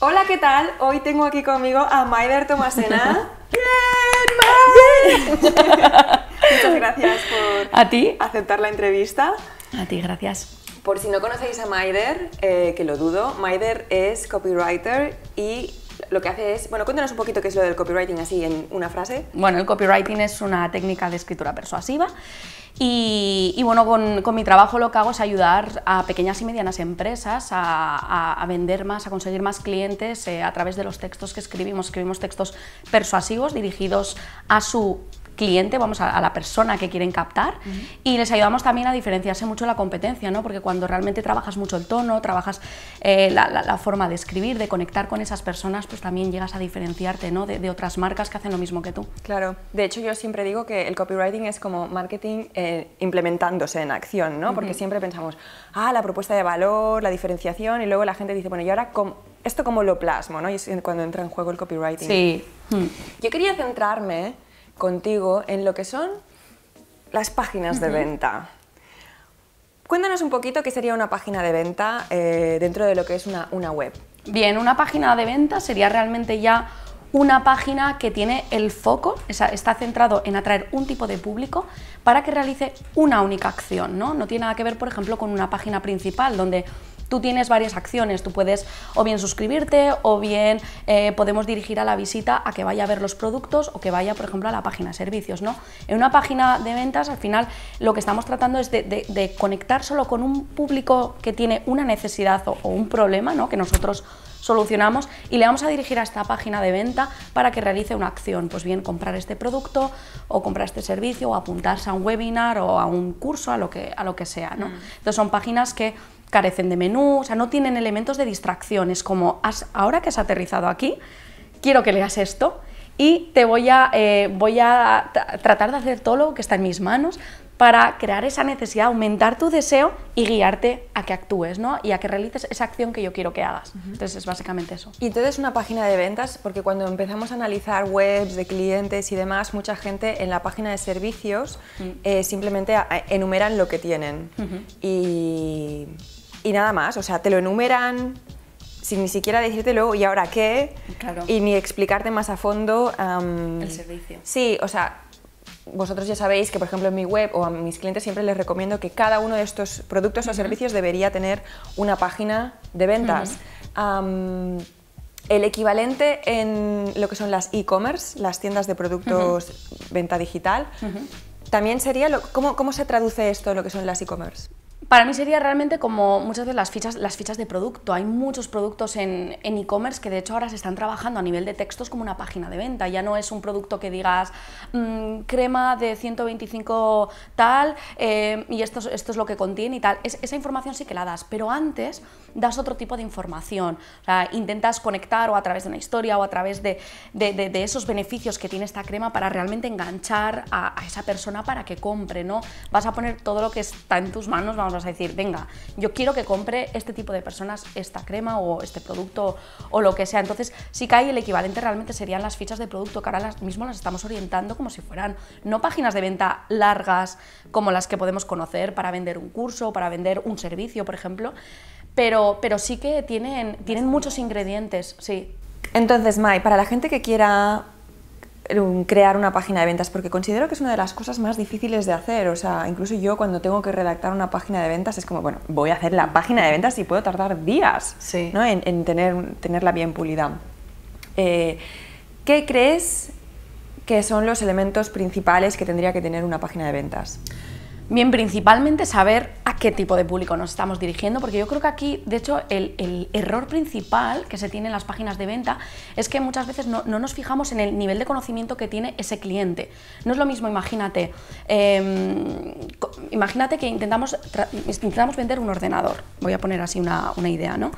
Hola, ¿qué tal? Hoy tengo aquí conmigo a Maider Tomasena. ¡Bien, Muchas gracias por aceptar la entrevista. A ti, gracias. Por si no conocéis a Maider, eh, que lo dudo, Maider es copywriter y lo que hace es... Bueno, cuéntanos un poquito qué es lo del copywriting así en una frase. Bueno, el copywriting es una técnica de escritura persuasiva y, bueno, con, mi trabajo lo que hago es ayudar a pequeñas y medianas empresas a, vender más, a conseguir más clientes eh, a través de los textos que escribimos. Escribimos textos persuasivos dirigidos a su cliente, vamos, a, la persona que quieren captar y les ayudamos también a diferenciarse mucho la competencia, ¿no? Porque cuando realmente trabajas mucho el tono, trabajas eh, la, forma de escribir, de conectar con esas personas, pues también llegas a diferenciarte, ¿no? De, otras marcas que hacen lo mismo que tú. Claro, de hecho yo siempre digo que el copywriting es como marketing eh, implementándose en acción, ¿no? Porque siempre pensamos, ah, la propuesta de valor, la diferenciación y luego la gente dice, bueno, ¿y ahora esto cómo lo plasmo, ¿no? Y es cuando entra en juego el copywriting. Sí. Hmm. Yo quería centrarme contigo en lo que son las páginas de venta. Cuéntanos un poquito qué sería una página de venta eh, dentro de lo que es una, una web. Bien, una página de venta sería realmente ya una página que tiene el foco, está centrado en atraer un tipo de público para que realice una única acción, ¿no? No tiene nada que ver, por ejemplo, con una página principal donde tú tienes varias acciones, tú puedes o bien suscribirte o bien eh, podemos dirigir a la visita a que vaya a ver los productos o que vaya, por ejemplo, a la página servicios, ¿no? En una página de ventas, al final, lo que estamos tratando es de, conectar solo con un público que tiene una necesidad o, o un problema, ¿no? Que nosotros solucionamos y le vamos a dirigir a esta página de venta para que realice una acción, pues bien comprar este producto o comprar este servicio o apuntarse a un webinar o a un curso, a lo que, a lo que sea. ¿no? Mm. Entonces son páginas que carecen de menú, o sea, no tienen elementos de distracción. Es como, ahora que has aterrizado aquí, quiero que leas esto y te voy a, eh, voy a tratar de hacer todo lo que está en mis manos para crear esa necesidad, aumentar tu deseo y guiarte a que actúes, ¿no? Y a que realices esa acción que yo quiero que hagas. Entonces es básicamente eso. Y entonces una página de ventas, porque cuando empezamos a analizar webs de clientes y demás, mucha gente en la página de servicios mm. eh, simplemente enumeran lo que tienen. Y y nada más. O sea, te lo enumeran sin ni siquiera decírtelo ¿y ahora qué? Y ni explicarte más a fondo. el servicio. Sí, o sea, vosotros ya sabéis que, por ejemplo, en mi web o a mis clientes siempre les recomiendo que cada uno de estos productos o servicios debería tener una página de ventas. el equivalente en lo que son las e-commerce, las tiendas de productos venta digital, también sería, ¿cómo, ¿cómo se traduce esto en lo que son las e-commerce? para mí sería realmente como muchas veces las fichas, las fichas de producto. Hay muchos productos en e-commerce que de hecho ahora se están trabajando a nivel de textos como una página de venta. Ya no es un producto que digas mm, crema de 125 tal eh, y esto, esto es lo que contiene y tal. esa información sí que la das, pero antes das otro tipo de información. intentas conectar o a través de una historia o a través de, esos beneficios que tiene esta crema para realmente enganchar a, esa persona para que compre, ¿no? Vas a poner todo lo que está en tus manos, vamos a decir, venga, yo quiero que compre este tipo de personas esta crema o este producto o lo que sea. Entonces, si cae el equivalente realmente serían las fichas de producto que ahora las, mismo las estamos orientando como si fueran no páginas de venta largas como las que podemos conocer para vender un curso, para vender un servicio, por ejemplo, pero, pero sí que tienen, tienen muchos ingredientes, sí. Entonces, Mai, para la gente que quiera crear una página de ventas, porque considero que es una de las cosas más difíciles de hacer. O sea, incluso yo cuando tengo que redactar una página de ventas es como, bueno, voy a hacer la página de ventas y puedo tardar días en, tener, tenerla bien pulida. Eh, ¿Qué crees que son los elementos principales que tendría que tener una página de ventas? Bien, principalmente saber a qué tipo de público nos estamos dirigiendo, porque yo creo que aquí, de hecho, el, error principal que se tiene en las páginas de venta es que muchas veces no, nos fijamos en el nivel de conocimiento que tiene ese cliente. No es lo mismo, imagínate, em, imagínate que intentamos, intentamos vender un ordenador, voy a poner así una, una idea, ¿no?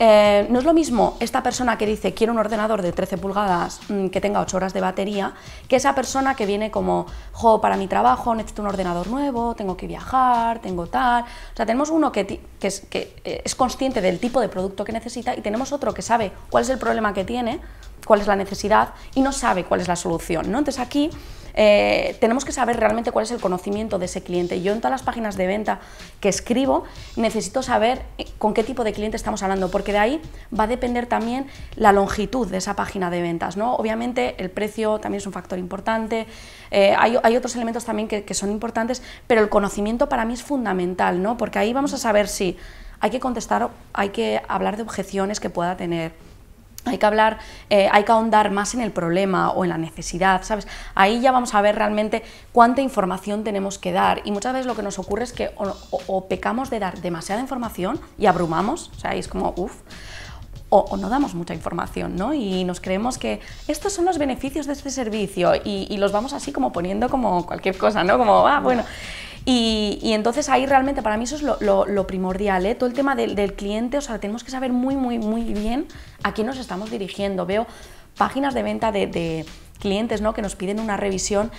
Eh, no es lo mismo esta persona que dice quiero un ordenador de 13 pulgadas mm, que tenga 8 horas de batería que esa persona que viene como, jo, para mi trabajo necesito un ordenador nuevo, tengo que viajar, tengo tal. O sea, tenemos uno que, es, que eh, es consciente del tipo de producto que necesita y tenemos otro que sabe cuál es el problema que tiene cuál es la necesidad y no sabe cuál es la solución. ¿no? Entonces aquí eh, tenemos que saber realmente cuál es el conocimiento de ese cliente. Yo en todas las páginas de venta que escribo necesito saber eh, con qué tipo de cliente estamos hablando, porque de ahí va a depender también la longitud de esa página de ventas. ¿no? Obviamente el precio también es un factor importante, eh, hay, otros elementos también que, que, son importantes, pero el conocimiento para mí es fundamental, ¿no? porque ahí vamos a saber si hay que contestar, hay que hablar de objeciones que pueda tener hay que hablar, eh, hay que ahondar más en el problema o en la necesidad, ¿sabes? Ahí ya vamos a ver realmente cuánta información tenemos que dar y muchas veces lo que nos ocurre es que o, pecamos de dar demasiada información y abrumamos, o sea, es como, uff, o, no damos mucha información, ¿no? Y nos creemos que estos son los beneficios de este servicio y, y los vamos así como poniendo como cualquier cosa, ¿no? Como, ah, bueno. Y, entonces ahí realmente para mí eso es lo, primordial, ¿eh? todo el tema del, cliente, o sea, tenemos que saber muy, muy, muy bien a quién nos estamos dirigiendo. Veo páginas de venta de, clientes ¿no? que nos piden una revisión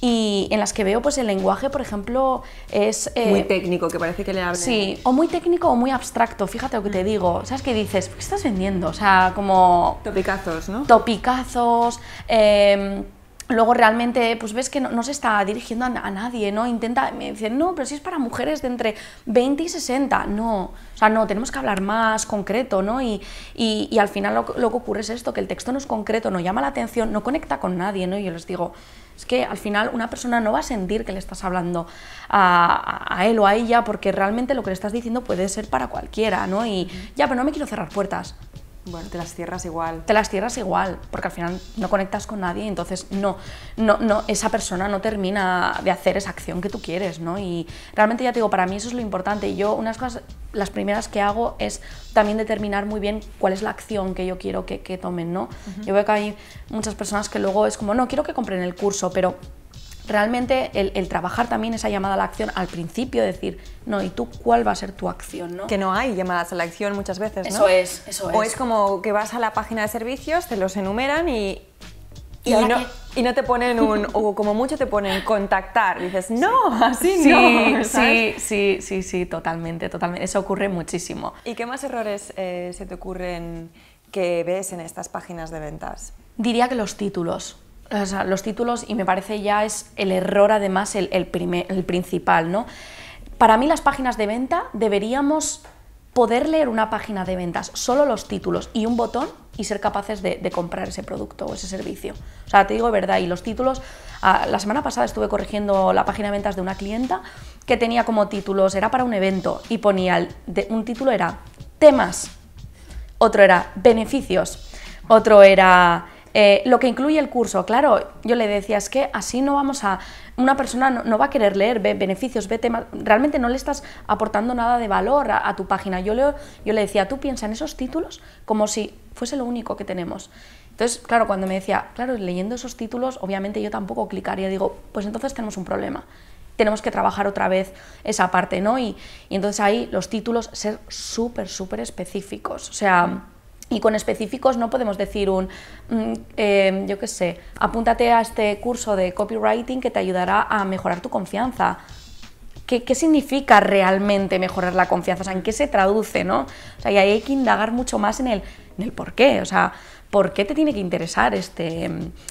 y en las que veo pues el lenguaje, por ejemplo, es... Eh, muy técnico, que parece que le hablen... Sí, o muy técnico o muy abstracto, fíjate lo que te mm. digo. ¿Sabes que dices? ¿Qué estás vendiendo? O sea, como... Topicazos, ¿no? Topicazos. Em, luego realmente pues ves que no, se está dirigiendo a, nadie, ¿no? Intenta, me dicen, no, pero si es para mujeres de entre 20 y 60, no, o sea, no, tenemos que hablar más concreto, ¿no? Y, y, al final lo, que ocurre es esto, que el texto no es concreto, no llama la atención, no conecta con nadie, ¿no? Y yo les digo, es que al final una persona no va a sentir que le estás hablando a, a él o a ella porque realmente lo que le estás diciendo puede ser para cualquiera, ¿no? Y ya, pero no me quiero cerrar puertas. Bueno, te las cierras igual. Te las cierras igual, porque al final no conectas con nadie, entonces no, no, no, esa persona no termina de hacer esa acción que tú quieres, ¿no? Y realmente ya te digo, para mí eso es lo importante. y Yo unas cosas, las primeras que hago es también determinar muy bien cuál es la acción que yo quiero que, tomen, ¿no? Yo veo que hay muchas personas que luego es como, no, quiero que compren el curso, pero realmente el, trabajar también esa llamada a la acción al principio, decir, no, ¿y tú cuál va a ser tu acción? ¿no? Que no hay llamadas a la acción muchas veces, ¿no? Eso es, eso es. O es como que vas a la página de servicios, te los enumeran y, y, no, y, no, te ponen un, o como mucho te ponen contactar. dices, no, así sí, no. Sí, sí, sí, sí, totalmente, totalmente. Eso ocurre muchísimo. ¿Y qué más errores eh, se te ocurren que ves en estas páginas de ventas? Diría que los títulos los títulos y me parece ya es el error además el, primer, el principal, ¿no? Para mí las páginas de venta deberíamos poder leer una página de ventas, solo los títulos y un botón y ser capaces de, comprar ese producto o ese servicio. O sea, te digo verdad, y los títulos, ah, la semana pasada estuve corrigiendo la página de ventas de una clienta que tenía como títulos, era para un evento y ponía, de, un título era temas, otro era beneficios, otro era eh, lo que incluye el curso, claro, yo le decía, es que así no vamos a, una persona no, va a querer leer, ve beneficios, ve temas, realmente no le estás aportando nada de valor a, tu página. Yo, yo le decía, tú piensa en esos títulos como si fuese lo único que tenemos. Entonces, claro, cuando me decía, claro, leyendo esos títulos, obviamente yo tampoco clicaría, digo, pues entonces tenemos un problema tenemos que trabajar otra vez esa parte, ¿no? Y, y entonces ahí los títulos ser súper, súper específicos. O sea, y con específicos no podemos decir un, mm, eh, yo qué sé, apúntate a este curso de copywriting que te ayudará a mejorar tu confianza. ¿Qué, significa realmente mejorar la confianza? O sea, ¿en qué se traduce, no? O sea, y ahí hay que indagar mucho más en el, en el por qué. O sea, ¿por qué te tiene que interesar este,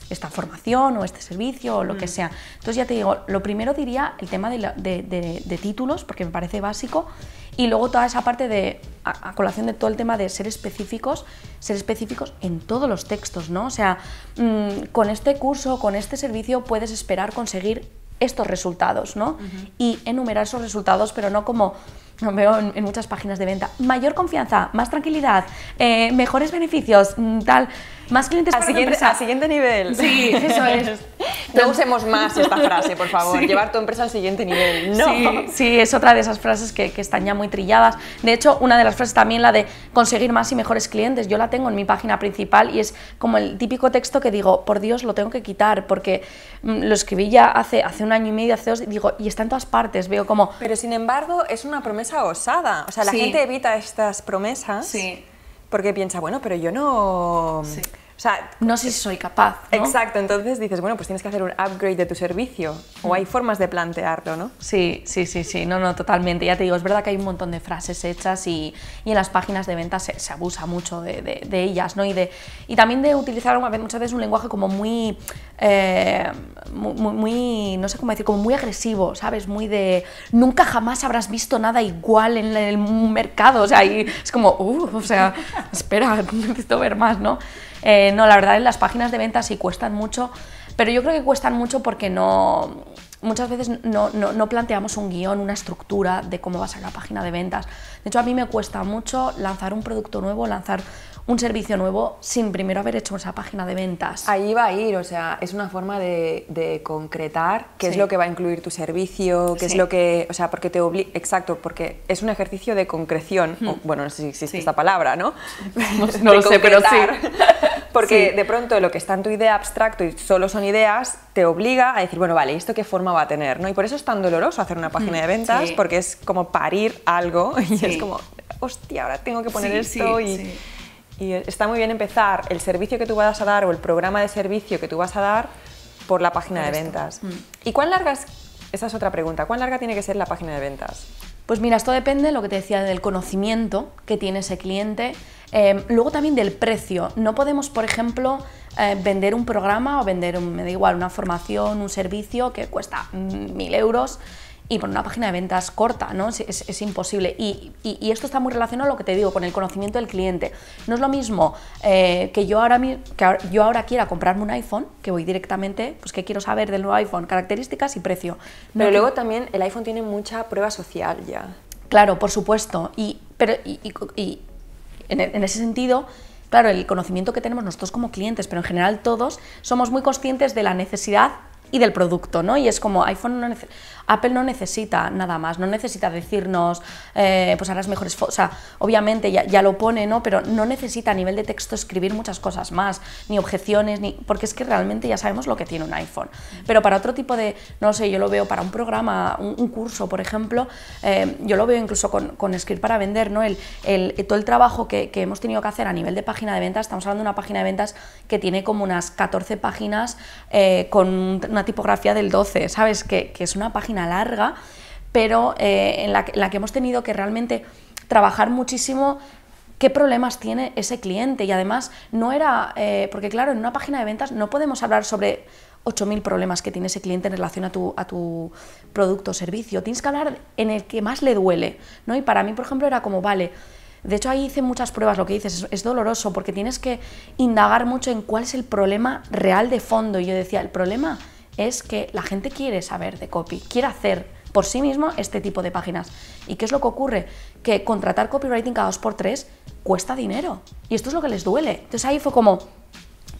esta formación o este servicio o lo que mm. sea? Entonces ya te digo, lo primero diría el tema de, títulos, porque me parece básico, y luego toda esa parte de, a, colación de todo el tema de ser específicos, ser específicos en todos los textos, ¿no? O sea, mm, con este curso, con este servicio puedes esperar conseguir estos resultados, ¿no? Y enumerar esos resultados, pero no como lo veo en, muchas páginas de venta. Mayor confianza, más tranquilidad, eh, mejores beneficios, mm, tal. Más clientes a para siguiente, A siguiente nivel. Sí, eso es. No usemos más esta frase, por favor. Llevar tu empresa al siguiente nivel. No. Sí, es otra de esas frases que, están ya muy trilladas. De hecho, una de las frases también, la de conseguir más y mejores clientes. Yo la tengo en mi página principal y es como el típico texto que digo, por Dios, lo tengo que quitar, porque mm, lo escribí ya hace, hace un año y medio, hace dos, y digo, y está en todas partes. Veo como. Pero sin embargo, es una promesa osada. O sea, la gente evita estas promesas. Sí porque piensa, bueno, pero yo no... O sea, no sé si soy capaz. Exacto, entonces dices, bueno, pues tienes que hacer un upgrade de tu servicio o hay mm. formas de plantearlo, ¿no? Sí, sí, sí, sí, no, no, totalmente. Ya te digo, es verdad que hay un montón de frases hechas y, en las páginas de ventas se, abusa mucho de, ellas, ¿no? Y, de, y también de utilizar muchas veces un lenguaje como muy eh, muy, no sé cómo decir, como muy agresivo, ¿sabes? Muy de, nunca jamás habrás visto nada igual en el mercado, o sea, ahí es como, uff o sea, espera, necesito ver más, ¿no? Eh, no, la verdad, las páginas de ventas sí cuestan mucho, pero yo creo que cuestan mucho porque no, muchas veces no, no, no, planteamos un guión, una estructura de cómo va a ser la página de ventas. De hecho, a mí me cuesta mucho lanzar un producto nuevo, lanzar un servicio nuevo sin primero haber hecho esa página de ventas. Ahí va a ir, o sea, es una forma de, concretar qué es lo que va a incluir tu servicio, qué es lo que, o sea, porque te obliga, exacto, porque es un ejercicio de concreción, hmm. bueno, no sé si existe esta palabra, ¿no? No, lo sé, pero sí. Porque de pronto lo que está en tu idea abstracto y solo son ideas, te obliga a decir, bueno, vale, ¿esto qué forma va a tener? ¿no? Y por eso es tan doloroso hacer una página hmm, de ventas, porque es como parir algo y es como, hostia, ahora tengo que poner esto y y está muy bien empezar el servicio que tú vas a dar o el programa de servicio que tú vas a dar por la página de ventas. Mm. ¿Y cuán larga es? Esa es otra pregunta. ¿Cuán larga tiene que ser la página de ventas? Pues mira, esto depende, lo que te decía, del conocimiento que tiene ese cliente, eh, luego también del precio. No podemos, por ejemplo, eh, vender un programa o vender, me da igual, una formación, un servicio que cuesta mm, mil euros y por una página de ventas corta, ¿no? Es, es, imposible. Y, y, esto está muy relacionado a lo que te digo, con el conocimiento del cliente. No es lo mismo eh, que, yo ahora, que yo ahora quiera comprarme un iPhone, que voy directamente, pues que quiero saber del nuevo iPhone, características y precio. Pero luego también el iPhone tiene mucha prueba social ya. Claro, por supuesto. Y, pero, y, en, en ese sentido, claro, el conocimiento que tenemos nosotros como clientes, pero en general todos, somos muy conscientes de la necesidad y del producto, ¿no? Y es como iPhone no Apple no necesita nada más, no necesita decirnos, eh, pues harás mejores fotos, o sea, obviamente ya, lo pone, ¿no? Pero no necesita a nivel de texto escribir muchas cosas más, ni objeciones, ni porque es que realmente ya sabemos lo que tiene un iPhone. Pero para otro tipo de, no sé, yo lo veo para un programa, un, curso, por ejemplo, eh, yo lo veo incluso con, con Escribir para vender, ¿no? El, todo el trabajo que, hemos tenido que hacer a nivel de página de ventas, estamos hablando de una página de ventas que tiene como unas 14 páginas eh, con una tipografía del 12, ¿sabes? Que, es una página larga, pero eh, en, la, que hemos tenido que realmente trabajar muchísimo qué problemas tiene ese cliente. Y además, no era, eh, porque claro, en una página de ventas no podemos hablar sobre 8.000 problemas que tiene ese cliente en relación a tu, a tu producto o servicio. Tienes que hablar en el que más le duele. ¿no? Y para mí, por ejemplo, era como, vale, de hecho ahí hice muchas pruebas, lo que dices es doloroso porque tienes que indagar mucho en cuál es el problema real de fondo. Y yo decía, el problema es que la gente quiere saber de copy, quiere hacer por sí mismo este tipo de páginas. ¿Y qué es lo que ocurre? Que contratar copywriting cada dos por tres cuesta dinero. Y esto es lo que les duele. Entonces ahí fue como,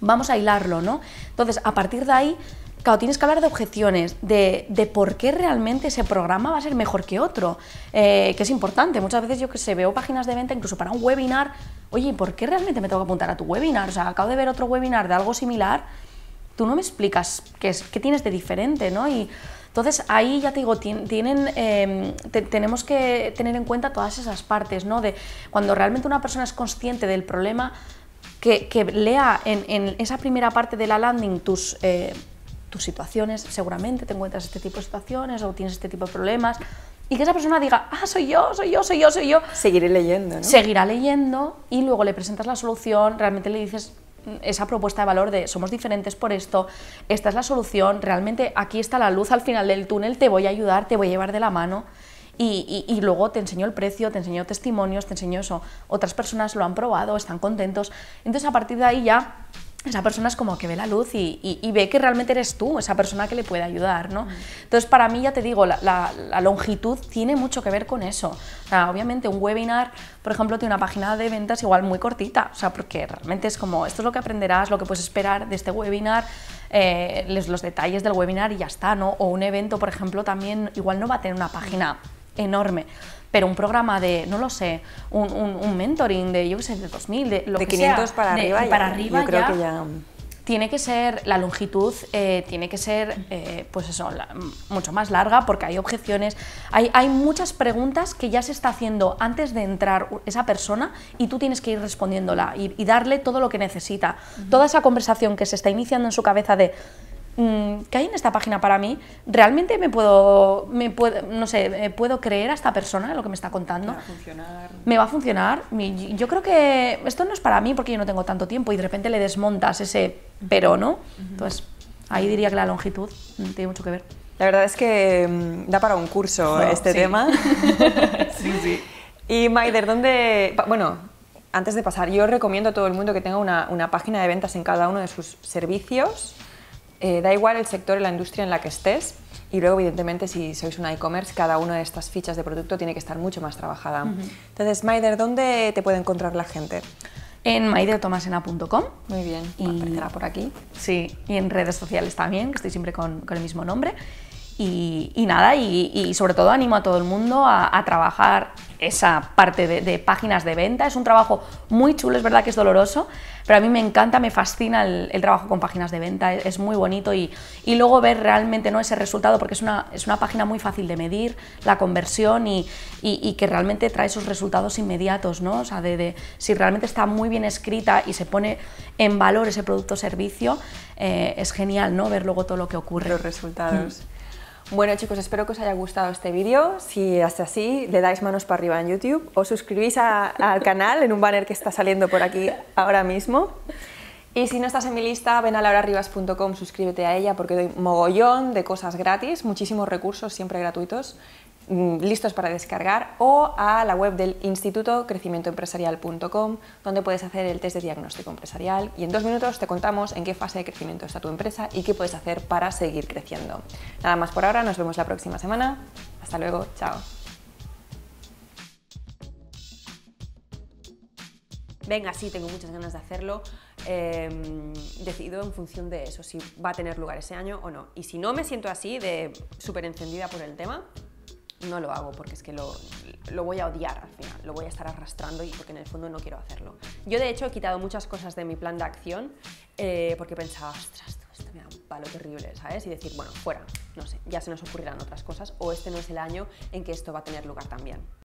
vamos a hilarlo, ¿no? Entonces, a partir de ahí, claro, tienes que hablar de objeciones, de, por qué realmente ese programa va a ser mejor que otro, eh, que es importante. Muchas veces yo que se veo páginas de venta, incluso para un webinar, oye, ¿por qué realmente me tengo que apuntar a tu webinar? O sea, acabo de ver otro webinar de algo similar tú no me explicas qué, tienes de diferente, ¿no? Y entonces ahí ya te digo, tienen, em, tenemos que tener en cuenta todas esas partes, ¿no? De cuando realmente una persona es consciente del problema, que, lea en, esa primera parte de la landing tus, eh, tus situaciones, seguramente te encuentras este tipo de situaciones o tienes este tipo de problemas, y que esa persona diga, ah, soy yo, soy yo, soy yo, soy yo. Seguiré leyendo, Seguirá leyendo y luego le presentas la solución, realmente le dices esa propuesta de valor de somos diferentes por esto, esta es la solución, realmente aquí está la luz al final del túnel, te voy a ayudar, te voy a llevar de la mano. Y, luego te enseño el precio, te enseño testimonios, te enseño eso. Otras personas lo han probado, están contentos. Entonces a partir de ahí ya esa persona es como que ve la luz y, ve que realmente eres tú, esa persona que le puede ayudar, ¿no? Entonces, para mí, ya te digo, la, longitud tiene mucho que ver con eso. obviamente, un webinar, por ejemplo, tiene una página de ventas igual muy cortita, o sea, porque realmente es como, esto es lo que aprenderás, lo que puedes esperar de este webinar, eh, los, los detalles del webinar y ya está, ¿no? O un evento, por ejemplo, también igual no va a tener una página enorme pero un programa de, no lo sé, un, mentoring de, yo qué sé, de 2000, de lo que 500 para arriba, para arriba yo creo que ya... Tiene que ser, la longitud eh, tiene que ser, eh, pues eso, mucho más larga porque hay objeciones, hay, hay muchas preguntas que ya se está haciendo antes de entrar esa persona y tú tienes que ir respondiéndola y, darle todo lo que necesita. Toda esa conversación que se está iniciando en su cabeza de, Mm, ¿qué hay en esta página para mí? ¿Realmente me puedo, me no sé, eh, puedo creer a esta persona lo que me está contando? ¿Me va a funcionar? ¿Me va a funcionar? Yo creo que esto no es para mí porque yo no tengo tanto tiempo y de repente le desmontas ese pero, ¿no? Entonces, ahí diría que la longitud mm, tiene mucho que ver. La verdad es que mm, da para un curso este tema. sí, sí. Y Maider, ¿dónde...? Bueno, antes de pasar, yo recomiendo a todo el mundo que tenga una, una página de ventas en cada uno de sus servicios eh, da igual el sector o la industria en la que estés. Y luego, evidentemente, si sois un e-commerce, cada una de estas fichas de producto tiene que estar mucho más trabajada. Entonces, Maider, ¿dónde te puede encontrar la gente? En maidertomasena.com. Muy bien, y... aparecerá por aquí. Sí, y en redes sociales también, que estoy siempre con, con el mismo nombre. Y, nada, y, sobre todo animo a todo el mundo a, trabajar esa parte de, páginas de venta. Es un trabajo muy chulo, es verdad que es doloroso, pero a mí me encanta, me fascina el, trabajo con páginas de venta, es, muy bonito y, luego ver realmente ¿no? ese resultado, porque es una, es una página muy fácil de medir, la conversión y, que realmente trae esos resultados inmediatos, ¿no? O sea, de, si realmente está muy bien escrita y se pone en valor ese producto o servicio, eh, es genial ¿no? ver luego todo lo que ocurre. Los resultados. Bueno chicos, espero que os haya gustado este vídeo. Si es así, le dais manos para arriba en YouTube, os suscribís al canal en un banner que está saliendo por aquí ahora mismo. Y si no estás en mi lista, ven a laurarribas.com, suscríbete a ella porque doy mogollón de cosas gratis, muchísimos recursos siempre gratuitos Mm, listos para descargar o a la web del InstitutoCrecimientoEmpresarial.com donde puedes hacer el test de diagnóstico empresarial y en dos minutos te contamos en qué fase de crecimiento está tu empresa y qué puedes hacer para seguir creciendo. Nada más por ahora, nos vemos la próxima semana. Hasta luego, chao. Venga, sí, tengo muchas ganas de hacerlo. Em, decido en función de eso, si va a tener lugar ese año o no. Y si no me siento así, de súper encendida por el tema, no lo hago porque es que lo, voy a odiar al final, lo voy a estar arrastrando y porque en el fondo no quiero hacerlo. Yo de hecho he quitado muchas cosas de mi plan de acción eh, porque pensaba, ostras, esto me da un palo terrible, ¿sabes? Y decir, bueno, fuera, no sé, ya se nos ocurrirán otras cosas o este no es el año en que esto va a tener lugar también.